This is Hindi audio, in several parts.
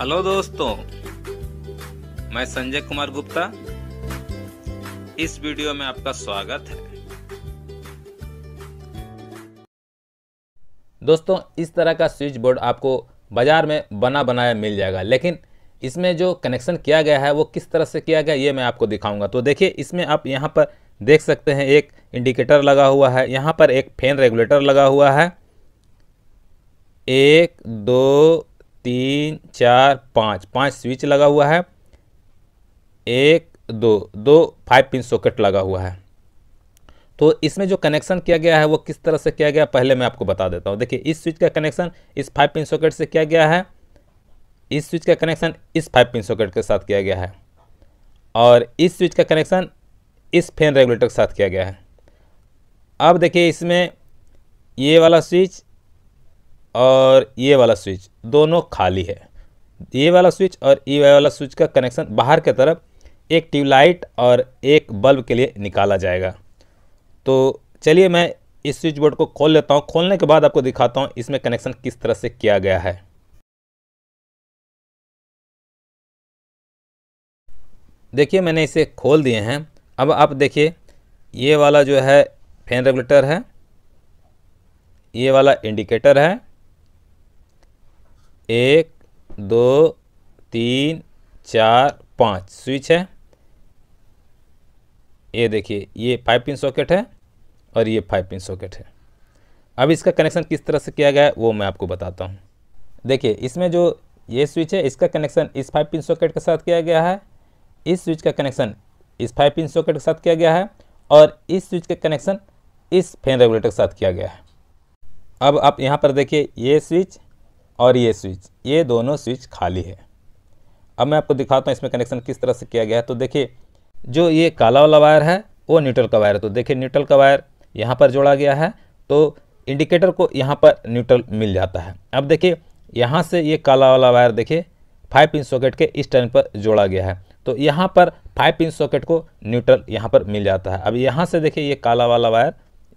हेलो दोस्तों मैं संजय कुमार गुप्ता इस वीडियो में आपका स्वागत है दोस्तों इस तरह का स्विच बोर्ड आपको बाजार में बना बनाया मिल जाएगा लेकिन इसमें जो कनेक्शन किया गया है वो किस तरह से किया गया ये मैं आपको दिखाऊंगा तो देखिए इसमें आप यहाँ पर देख सकते हैं एक इंडिकेटर लगा हुआ है यहाँ पर एक फैन रेगुलेटर लगा हुआ है एक दो तीन चार पाँच पाँच स्विच लगा हुआ है एक दो दो फाइव पिन सॉकेट लगा हुआ है तो इसमें जो कनेक्शन किया गया है वो किस तरह से किया गया पहले मैं आपको बता देता हूँ देखिए इस स्विच का कनेक्शन इस फाइव पिन सॉकेट से किया गया है इस स्विच का कनेक्शन इस फाइव पिन सॉकेट के साथ किया गया है और इस स्विच का कनेक्शन इस फैन रेगुलेटर के साथ किया गया है अब देखिए इसमें ये वाला स्विच और ये वाला स्विच दोनों खाली है ये वाला स्विच और ये वाला स्विच का कनेक्शन बाहर के तरफ एक ट्यूबलाइट और एक बल्ब के लिए निकाला जाएगा तो चलिए मैं इस स्विच बोर्ड को खोल लेता हूँ खोलने के बाद आपको दिखाता हूँ इसमें कनेक्शन किस तरह से किया गया है देखिए मैंने इसे खोल दिए हैं अब आप देखिए ये वाला जो है फैन रेगुलेटर है ये वाला इंडिकेटर है एक दो तीन चार पाँच स्विच है ये देखिए ये फाइव पिन सॉकेट है और ये फाइव पिन सॉकेट है अब इसका कनेक्शन किस तरह से किया गया है वो मैं आपको बताता हूँ देखिए इसमें जो ये स्विच है इसका कनेक्शन इस फाइव पिन सॉकेट के साथ किया गया है इस स्विच का कनेक्शन इस फाइव पिन सॉकेट के साथ किया गया है और इस स्विच का कनेक्शन इस फैन रेगुलेटर के साथ किया गया है अब आप यहाँ पर देखिए ये स्विच और ये स्विच ये दोनों स्विच खाली है अब मैं आपको दिखाता हूँ इसमें कनेक्शन किस तरह से किया गया है तो देखिए जो ये काला वाला वायर है वो न्यूट्रल का वायर है तो देखिए न्यूट्रल का वायर यहाँ पर जोड़ा गया है तो इंडिकेटर को यहाँ पर न्यूट्रल मिल जाता है अब देखिए यहाँ से ये काला वाला वायर देखिए फाइव पिन सॉकेट के इस टर्न पर जोड़ा गया है तो यहाँ पर फाइव पिन सॉकेट को न्यूट्रल यहाँ पर मिल जाता है अब यहाँ से देखिए ये काला वाला वायर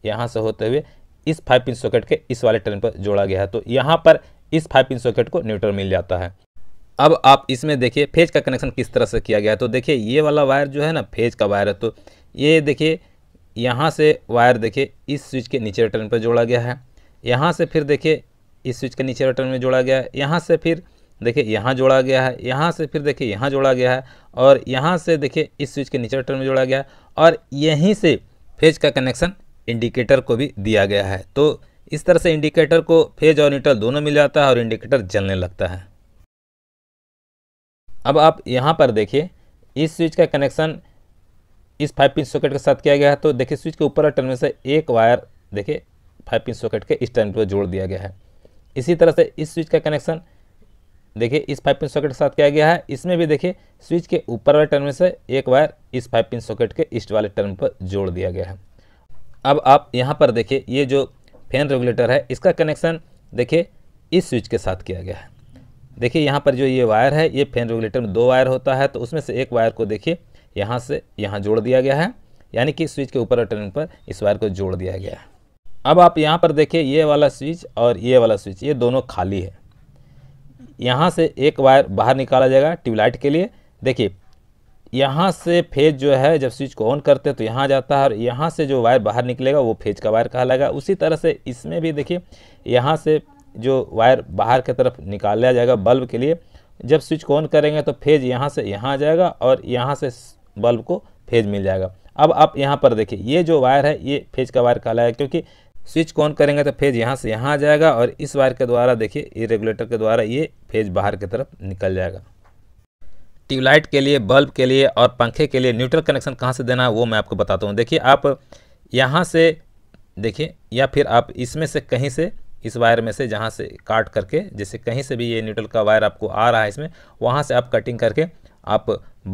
यहाँ से होते हुए इस फाइव पिन सॉकेट के इस वाले टर्न पर जोड़ा गया है तो यहाँ पर इस फाइव पिन सॉकेट को न्यूट्रल मिल जाता है अब आप इसमें देखिए फेज का कनेक्शन किस तरह से किया गया है तो देखिए ये वाला वायर जो है ना फेज का वायर है तो ये देखिए यहाँ से वायर देखिए इस स्विच के नीचे रिटर्न पर जोड़ा गया है यहाँ से फिर देखिए इस स्विच के नीचे रिटर्न में जोड़ा गया है यहाँ से फिर देखिए यहाँ जोड़ा गया है यहाँ से फिर देखिए यहाँ जोड़ा गया है और यहाँ से देखिए इस स्विच के नीचे रिटर्न में जोड़ा गया है और यहीं से फेज का कनेक्शन इंडिकेटर को भी दिया गया है तो इस तरह से इंडिकेटर को फेज और न्यूट्रल दोनों मिल जाता है और इंडिकेटर जलने लगता है अब आप यहाँ पर देखिए इस स्विच का कनेक्शन इस फाइव पिन सॉकेट के साथ किया गया है तो देखिए स्विच के ऊपर टर्न में से एक वायर देखिए फाइव पिन सॉकेट के इस टर्न पर जोड़ दिया गया है इसी तरह से इस स्विच का कनेक्शन देखिए इस फाइव पिन सॉकेट के साथ किया गया है इसमें भी देखिए स्विच के ऊपर वाले टर्न में से एक वायर इस फाइव पिन सॉकेट के ईस्ट वाले टर्न पर जोड़ दिया गया है अब आप यहाँ पर देखिए ये जो फैन रेगुलेटर है इसका कनेक्शन देखिए इस स्विच के साथ किया गया है देखिए यहाँ पर जो ये वायर है ये फैन रेगुलेटर में दो वायर होता है तो उसमें से एक वायर को देखिए यहाँ से यहाँ जोड़ दिया गया है यानी कि स्विच के ऊपर टर्मिनल पर इस वायर को जोड़ दिया गया है अब आप यहाँ पर देखिए ये वाला स्विच और ये वाला स्विच ये दोनों खाली है यहाँ से एक वायर बाहर निकाला जाएगा ट्यूबलाइट के लिए देखिए यहाँ से फेज जो है जब स्विच को ऑन करते हैं तो यहाँ जाता है और यहाँ से जो वायर बाहर निकलेगा वो फेज का वायर कहलाएगा उसी तरह से इसमें भी देखिए यहाँ से जो वायर बाहर की तरफ निकाला जाएगा बल्ब के लिए जब स्विच को ऑन करेंगे तो फेज यहाँ से यहाँ आ जाएगा और यहाँ से बल्ब को फेज मिल जाएगा अब आप यहाँ पर देखिए ये जो वायर है ये फेज का वायर कहलाएगा क्योंकि स्विच को ऑन करेंगे तो फेज यहाँ से यहाँ आ जाएगा और इस वायर के द्वारा देखिए ये रेगुलेटर के द्वारा ये फेज बाहर की तरफ निकल जाएगा ट्यूबलाइट के लिए बल्ब के लिए और पंखे के लिए न्यूट्रल कनेक्शन कहाँ से देना है वो मैं आपको बताता हूँ देखिए आप यहाँ से देखिए या फिर आप इसमें से कहीं से इस वायर में से जहाँ से काट करके जैसे कहीं से भी ये न्यूट्रल का वायर आपको आ रहा है इसमें वहाँ से आप कटिंग करके आप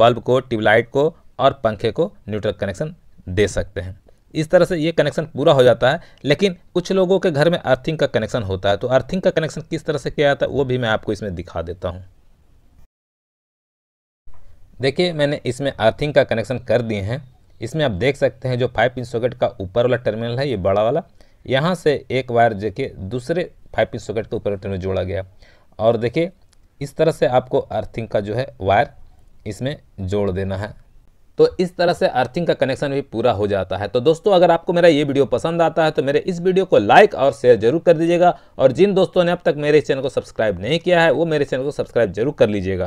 बल्ब को ट्यूबलाइट को और पंखे को न्यूट्रल कनेक्शन दे सकते हैं इस तरह से ये कनेक्शन पूरा हो जाता है लेकिन कुछ लोगों के घर में अर्थिंग का कनेक्शन होता है तो अर्थिंग का कनेक्शन किस तरह से किया जाता है वो भी मैं आपको इसमें दिखा देता हूँ देखिए मैंने इसमें अर्थिंग का कनेक्शन कर दिए हैं इसमें आप देख सकते हैं जो फाइव पिन सॉकेट का ऊपर वाला टर्मिनल है ये बड़ा वाला यहाँ से एक वायर देखिए दूसरे फाइव पिन सॉकेट के ऊपर टर्मिनल जोड़ा गया और देखिए इस तरह से आपको अर्थिंग का जो है वायर इसमें जोड़ देना है तो इस तरह से अर्थिंग का कनेक्शन भी पूरा हो जाता है तो दोस्तों अगर आपको मेरा ये वीडियो पसंद आता है तो मेरे इस वीडियो को लाइक और शेयर जरूर कर दीजिएगा और जिन दोस्तों ने अब तक मेरे चैनल को सब्सक्राइब नहीं किया है वो मेरे चैनल को सब्सक्राइब जरूर कर लीजिएगा